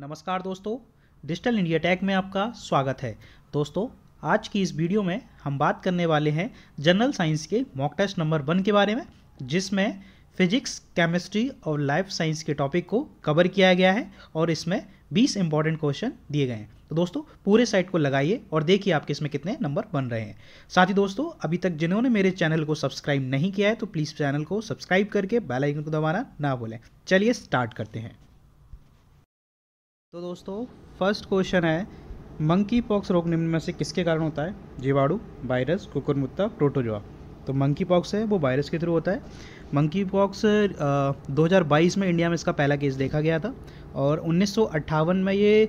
नमस्कार दोस्तों digital India tag में आपका स्वागत है दोस्तों आज की इस वीडियो में हम बात करने वाले हैं जनरल साइंस के मॉक टेस्ट नंबर वन के बारे में जिसमें फिजिक्स केमिस्ट्री और लाइफ साइंस के टॉपिक को कवर किया गया है और इसमें 20 इंपॉर्टेंट क्वेश्चन दिए गए हैं तो दोस्तों पूरे साइट को लगाइए और देखिए आपके इसमें कितने नंबर बन रहे हैं साथ ही दोस्तों अभी तक जिन्होंने मेरे चैनल को सब्सक्राइब नहीं किया है तो प्लीज़ चैनल को सब्सक्राइब करके बेल आइकन को दबाना ना भूलें चलिए स्टार्ट करते हैं तो दोस्तों फर्स्ट क्वेश्चन है मंकी पॉक्स रोग निम्न में से किसके कारण होता है जीवाणु वायरस कुकुरमुत्ता प्रोटोजोआ तो मंकी पॉक्स है वो वायरस के थ्रू होता है मंकी पॉक्स 2022 में इंडिया में इसका पहला केस देखा गया था और उन्नीस में ये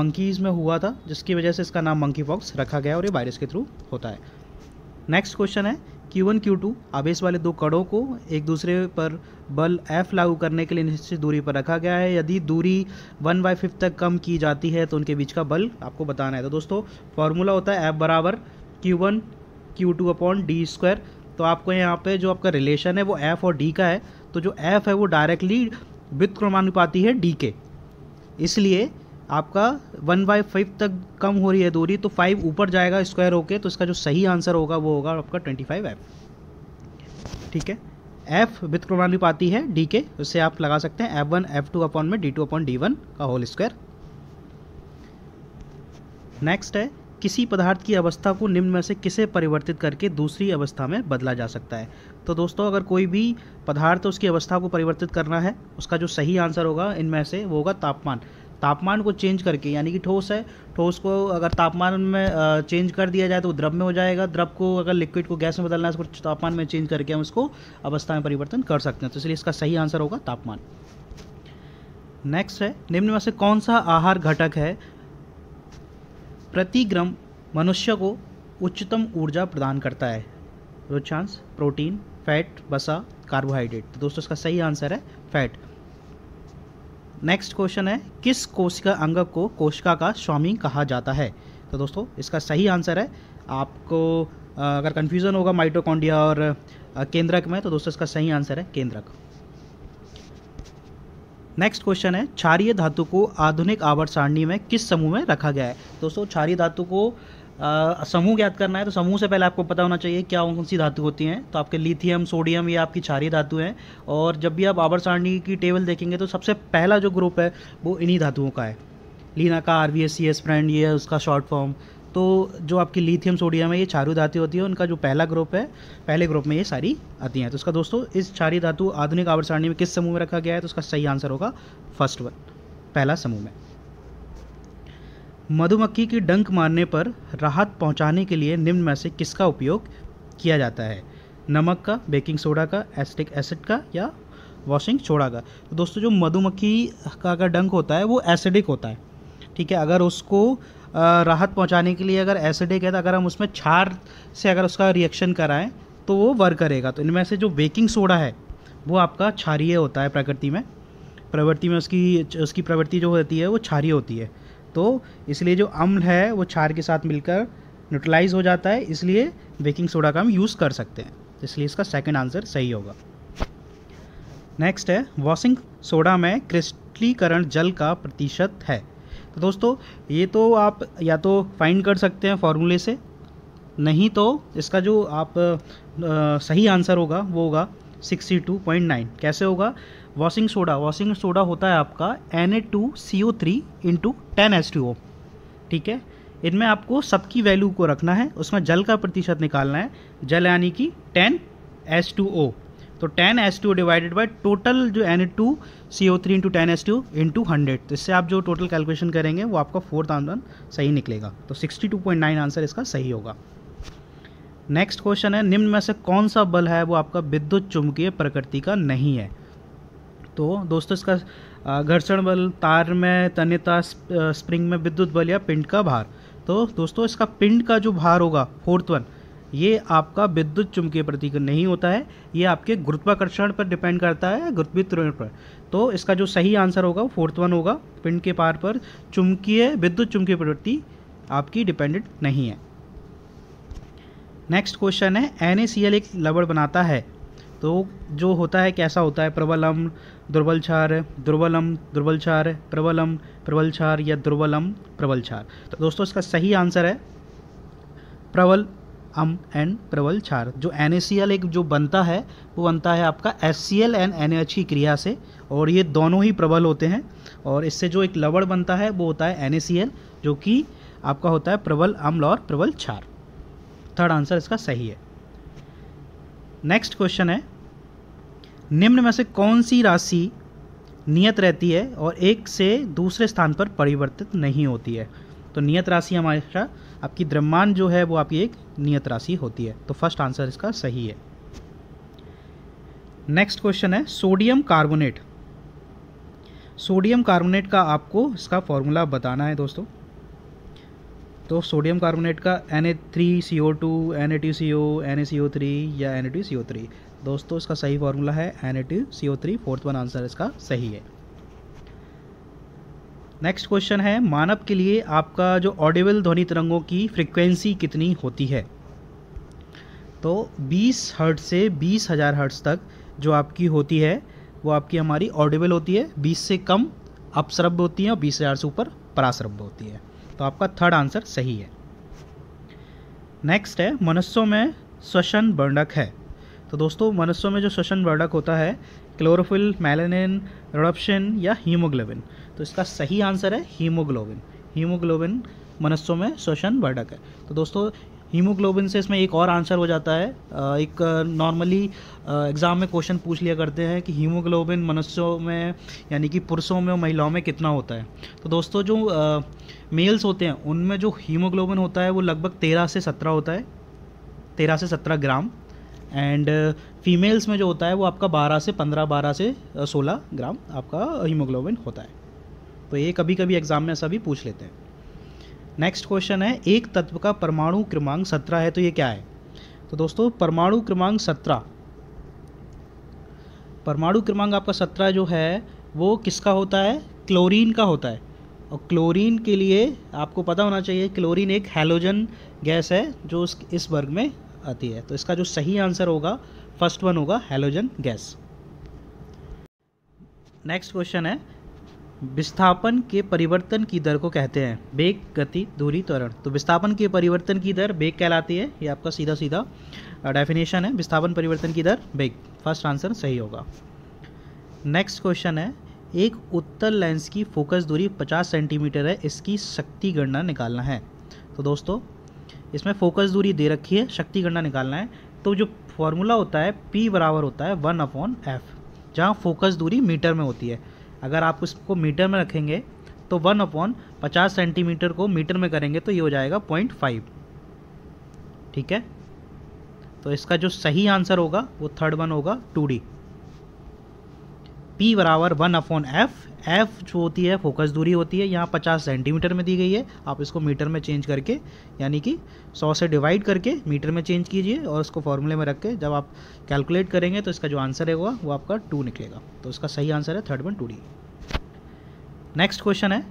मंकीज़ में हुआ था जिसकी वजह से इसका नाम मंकी पॉक्स रखा गया और ये वायरस के थ्रू होता है नेक्स्ट क्वेश्चन है Q1 Q2 आवेश वाले दो कड़ों को एक दूसरे पर बल F लागू करने के लिए निश्चित दूरी पर रखा गया है यदि दूरी वन बाई फिफ्थ तक कम की जाती है तो उनके बीच का बल आपको बताना है तो दोस्तों फॉर्मूला होता है F बराबर Q1 one Q two upon D square तो आपको यहाँ पे जो आपका रिलेशन है वो F और D का है तो जो F है वो डायरेक्टली वित्त क्रमानुपाती है डी के इसलिए आपका वन बाई फाइव तक कम हो रही है दूरी तो फाइव ऊपर जाएगा स्क्वायर होके तो इसका जो सही आंसर होगा वो होगा आपका ट्वेंटी फाइव एफ ठीक है एफ पाती है डी के उससे आप लगा सकते हैं F one F two upon में D two upon D one का होल स्क्वायर नेक्स्ट है किसी पदार्थ की अवस्था को निम्न में से किसे परिवर्तित करके दूसरी अवस्था में बदला जा सकता है तो दोस्तों अगर कोई भी पदार्थ उसकी अवस्था को परिवर्तित करना है उसका जो सही आंसर होगा इनमें से वो होगा तापमान तापमान को चेंज करके यानी कि ठोस है ठोस को अगर तापमान में चेंज कर दिया जाए तो द्रव में हो जाएगा द्रव को अगर लिक्विड को गैस में बदलना है उसको तो तापमान में चेंज करके हम उसको अवस्था में परिवर्तन कर सकते हैं तो इसलिए इसका सही आंसर होगा तापमान नेक्स्ट है निम्न में से कौन सा आहार घटक है प्रतिग्रम मनुष्य को उच्चतम ऊर्जा प्रदान करता है रोचांस प्रोटीन फैट बसा कार्बोहाइड्रेट तो दोस्तों इसका सही आंसर है फैट नेक्स्ट क्वेश्चन है किस कोशिका अंग को कोशिका का स्वामी कहा जाता है तो दोस्तों इसका सही आंसर है आपको अगर कन्फ्यूज़न होगा माइटोकॉन्डिया और केंद्रक में तो दोस्तों इसका सही आंसर है केंद्रक नेक्स्ट क्वेश्चन है क्षारीय धातु को आधुनिक आवर्त सारणी में किस समूह में रखा गया है दोस्तों क्षारीय धातु को समूह ज्ञात करना है तो समूह से पहले आपको पता होना चाहिए क्या कौन सी धातु होती हैं तो आपके लिथियम सोडियम ये आपकी क्षारीय धातु हैं और जब भी आप आबर सारणी की टेबल देखेंगे तो सबसे पहला जो ग्रुप है वो इन्हीं धातुओं का है लीना का R V S C S friend ये उसका शॉर्ट फॉर्म तो जो आपकी लिथियम सोडियम है ये क्षारू धातु होती है उनका जो पहला ग्रुप है पहले ग्रुप में ये सारी आती हैं तो उसका दोस्तों इस क्षारी धातु आधुनिक आवर सारणी में किस समूह में रखा गया है तो उसका सही आंसर होगा फर्स्ट वन पहला समूह में मधुमक्खी की डंक मारने पर राहत पहुंचाने के लिए निम्न में से किसका उपयोग किया जाता है नमक का बेकिंग सोडा का एसिटिक एसिड का या वॉशिंग सोडा का तो दोस्तों जो मधुमक्खी का अगर डंक होता है वो एसिडिक होता है ठीक है अगर उसको राहत पहुंचाने के लिए अगर एसिडिक है तो अगर हम उसमें छार से अगर उसका रिएक्शन कराएं तो वो वर्क करेगा तो इनमें से जो बेकिंग सोडा है वो आपका क्षारिय होता है प्रकृति में प्रवृत्ति में उसकी उसकी प्रवृत्ति जो होती है वो क्षारीय होती है तो इसलिए जो अम्ल है वो क्षार के साथ मिलकर न्यूट्रलाइज हो जाता है इसलिए बेकिंग सोडा का हम यूज़ कर सकते हैं इसलिए इसका सेकेंड आंसर सही होगा नेक्स्ट है वॉशिंग सोडा में क्रिस्टलीकरण जल का प्रतिशत है तो दोस्तों ये तो आप या तो फाइंड कर सकते हैं फॉर्मूले से नहीं तो इसका जो आप आ, सही आंसर होगा वो होगा सिक्सटी टू पॉइंट नाइन कैसे होगा वॉशिंग सोडा वॉशिंग सोडा होता है आपका N A two C O three into ten S two O ठीक है इनमें आपको सबकी वैल्यू को रखना है उसमें जल का प्रतिशत निकालना है जल यानी कि टेन एस टू ओ तो ten S two divided by total जो N two C O three into ten S two into hundred तो इससे आप जो टोटल कैलकुलेशन करेंगे वो आपका फोर थाउजेंड सही निकलेगा तो sixty two point nine answer इसका सही होगा नेक्स्ट क्वेश्चन है निम्न में से कौन सा बल है वो आपका विद्युत चुंबकीय प्रकृति का नहीं है तो दोस्तों इसका घर्षण बल तार में तन्यता स्प्रिंग में विद्युत बल या पिंड का भार तो दोस्तों इसका पिंड का जो भार होगा फोर्थ वन ये आपका विद्युत चुंबकीय प्रतीक नहीं होता है ये आपके गुरुत्वाकर्षण पर डिपेंड करता है गुरुत्वीय त्वरण पर तो इसका जो सही आंसर होगा वो फोर्थ वन होगा पिंड के पार पर चुंबकीय विद्युत चुंबकीय प्रवृत्ति आपकी डिपेंडेंट नहीं है नेक्स्ट क्वेश्चन है एन एक लवड़ बनाता है तो जो होता है कैसा होता है प्रबलम दुर्बल क्षार दुर्बलम दुर्बल क्षार प्रबलम प्रबल क्षार या दुर्बलम प्रबल क्षार तो दोस्तों इसका सही आंसर है प्रबल अम एंड प्रबल क्षार जो एन एक जो बनता है वो बनता है आपका S C L and N H की क्रिया से और ये दोनों ही प्रबल होते हैं और इससे जो एक लवड़ बनता है वो होता है एन जो कि आपका होता है प्रबल अम्ल और प्रबल क्षार थर्ड आंसर इसका सही है नेक्स्ट क्वेश्चन है निम्न में से कौन सी राशि नियत रहती है और एक से दूसरे स्थान पर परिवर्तित नहीं होती है तो नियत राशि हमारा आपकी द्रव्यमान जो है वो आपकी एक नियत राशि होती है तो फर्स्ट आंसर इसका सही है नेक्स्ट क्वेश्चन है सोडियम कार्बोनेट सोडियम कार्बोनेट का आपको इसका फॉर्मूला बताना है दोस्तों तो सोडियम कार्बोनेट का N A three C O two N A two C O N A C O three या N A two C O three दोस्तों इसका सही फॉर्मूला है N A two C O three fourth one answer इसका सही है next question है मानव के लिए आपका जो ऑडिबल ध्वनि तरंगों की फ्रिक्वेंसी कितनी होती है तो 20 हर्ट से बीस हज़ार हर्ट्स तक जो आपकी होती है वो आपकी हमारी ऑडिबल होती है 20 से कम अपश्रव्य होती है और बीस हज़ार से ऊपर पराश्रव्य होती है तो आपका थर्ड आंसर सही है नेक्स्ट है मनुष्यों में श्वसन वर्णक है तो दोस्तों मनुष्यों में जो श्वसन वर्णक होता है क्लोरोफिल मैलेनिन रोडप्शन या हीमोग्लोबिन तो इसका सही आंसर है हीमोग्लोबिन हीमोग्लोबिन मनुष्यों में श्वसन वर्णक है तो दोस्तों हीमोग्लोबिन से इसमें एक और आंसर हो जाता है एक नॉर्मली एग्ज़ाम में क्वेश्चन पूछ लिया करते हैं कि हीमोग्लोबिन मनुष्यों में यानी कि पुरुषों में और महिलाओं में कितना होता है तो दोस्तों जो मेल्स होते हैं उनमें जो हीमोग्लोबिन होता है वो लगभग तेरह से सत्रह होता है तेरह से सत्रह ग्राम एंड फीमेल्स में जो होता है वो आपका बारह से पंद्रह बारह से सोलह ग्राम आपका हीमोग्लोबिन होता है तो ये कभी कभी एग्ज़ाम में ऐसा भी पूछ लेते हैं नेक्स्ट क्वेश्चन है एक तत्व का परमाणु क्रमांक सत्रह है तो ये क्या है तो दोस्तों परमाणु क्रमांक सत्रह परमाणु क्रमांक आपका सत्रह जो है वो किसका होता है क्लोरीन का होता है और क्लोरीन के लिए आपको पता होना चाहिए क्लोरीन एक हेलोजन गैस है जो इस वर्ग में आती है तो इसका जो सही आंसर होगा फर्स्ट वन होगा हेलोजन गैस नेक्स्ट क्वेश्चन है विस्थापन के परिवर्तन की दर को कहते हैं बेग गति दूरी त्वरण तो विस्थापन के परिवर्तन की दर बेग कहलाती है ये आपका सीधा सीधा डेफिनेशन है विस्थापन परिवर्तन की दर बेग फर्स्ट आंसर सही होगा नेक्स्ट क्वेश्चन है एक उत्तर लेंस की फोकस दूरी 50 सेंटीमीटर है इसकी शक्ति गणना निकालना है तो दोस्तों इसमें फोकस दूरी दे रखी है शक्ति गणना निकालना है तो जो फॉर्मूला होता है पी बराबर होता है वन अपॉन एफ जहाँ फोकस दूरी मीटर में होती है अगर आप उसको मीटर में रखेंगे तो वन अपॉन पचास सेंटीमीटर को मीटर में करेंगे तो ये हो जाएगा पॉइंट फाइव ठीक है तो इसका जो सही आंसर होगा वो थर्ड वन होगा टू डी P बराबर वन अपॉन एफ एफ जो होती है फोकस दूरी होती है यहाँ 50 सेंटीमीटर में दी गई है आप इसको मीटर में चेंज करके यानी कि 100 से डिवाइड करके मीटर में चेंज कीजिए और उसको फॉर्मूले में रख के जब आप कैलकुलेट करेंगे तो इसका जो आंसर है वो आपका टू निकलेगा तो इसका सही आंसर है third one two D next question है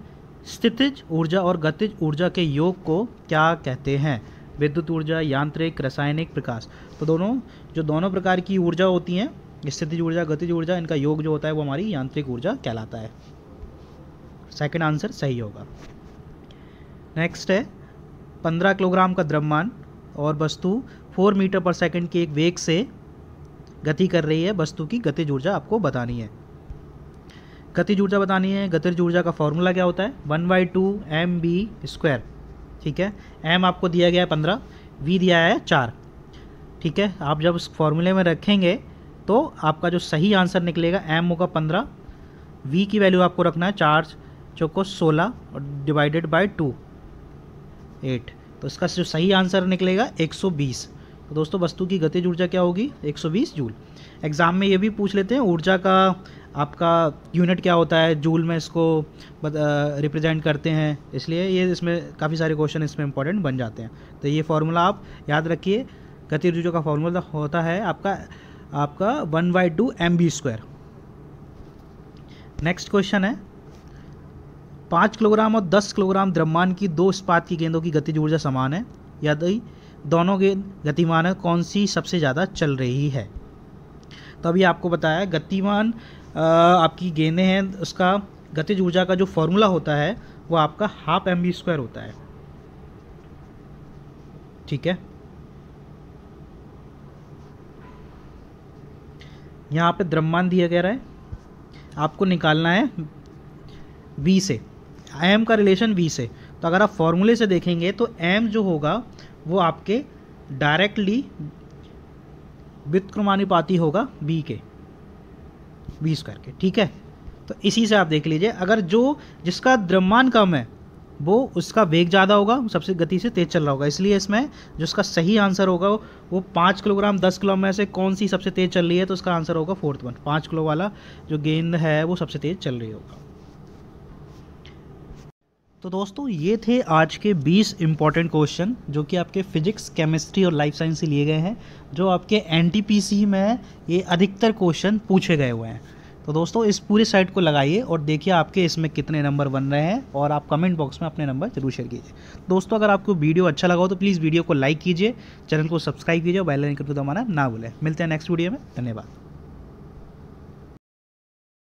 स्थितिज ऊर्जा और गतिज ऊर्जा के योग को क्या कहते हैं विद्युत ऊर्जा यांत्रिक रासायनिक प्रकाश तो दोनों जो दोनों प्रकार की ऊर्जा होती हैं स्थिति ऊर्जा गतिज ऊर्जा इनका योग जो होता है वो हमारी यांत्रिक ऊर्जा कहलाता है सेकेंड आंसर सही होगा नेक्स्ट है पंद्रह किलोग्राम का द्रव्यमान और वस्तु फोर मीटर पर सेकेंड के एक वेग से गति कर रही है वस्तु की गतिज ऊर्जा आपको बतानी है गतिज ऊर्जा बतानी है गतिज ऊर्जा का फॉर्मूला क्या होता है one by two M B square ठीक है एम आपको दिया गया है पंद्रह वी दिया है चार ठीक है आप जब उस फॉर्मूले में रखेंगे तो आपका जो सही आंसर निकलेगा एम होगा पंद्रह वी की वैल्यू आपको रखना है चार चौको सोलह और डिवाइडेड बाई टू एट तो इसका जो सही आंसर निकलेगा एक सौ बीस तो दोस्तों वस्तु की गतिज ऊर्जा क्या होगी 120 जूल एग्ज़ाम में ये भी पूछ लेते हैं ऊर्जा का आपका यूनिट क्या होता है जूल में इसको रिप्रेजेंट करते हैं इसलिए ये इसमें काफ़ी सारे क्वेश्चन इसमें इंपॉर्टेंट बन जाते हैं तो ये फार्मूला आप याद रखिए गतिज ऊर्जा का फार्मूला होता है आपका आपका one by two M B square next question है पाँच किलोग्राम और दस किलोग्राम द्रव्यमान की दो इस्पात की गेंदों की गतिज ऊर्जा समान है यदि दोनों गेंद गतिमान कौन सी सबसे ज़्यादा चल रही है तो अभी आपको बताया गतिमान आपकी गेंदें हैं उसका गतिज ऊर्जा का जो फॉर्मूला होता है वो आपका हाफ एम बी स्क्वायर होता है ठीक है यहाँ पे द्रव्यमान दिया गया है आपको निकालना है वी से एम का रिलेशन V से तो अगर आप फॉर्मूले से देखेंगे तो एम जो होगा वो आपके डायरेक्टली व्युत्क्रमानुपाती होगा बी के बी स्क्वायर के ठीक है तो इसी से आप देख लीजिए अगर जो जिसका द्रव्यमान कम है वो उसका वेग ज़्यादा होगा सबसे गति से तेज़ चल रहा होगा इसलिए इसमें जो उसका सही आंसर होगा वो पाँच किलोग्राम दस किलो में से कौन सी सबसे तेज़ चल रही है तो उसका आंसर होगा फोर्थ वन पाँच किलो वाला जो गेंद है वो सबसे तेज़ चल रही होगा तो दोस्तों ये थे आज के 20 इंपॉर्टेंट क्वेश्चन जो कि आपके फिजिक्स केमिस्ट्री और लाइफ साइंस से लिए गए हैं जो आपके एनटीपीसी में ये अधिकतर क्वेश्चन पूछे गए हुए हैं तो दोस्तों इस पूरे साइट को लगाइए और देखिए आपके इसमें कितने नंबर बन रहे हैं और आप कमेंट बॉक्स में अपने नंबर जरूर शेयर कीजिए दोस्तों अगर आपको वीडियो अच्छा लगा हो तो प्लीज़ वीडियो को लाइक कीजिए चैनल को सब्सक्राइब कीजिए और बेल आइकन को दबाना ना भूलें मिलते हैं नेक्स्ट वीडियो में धन्यवाद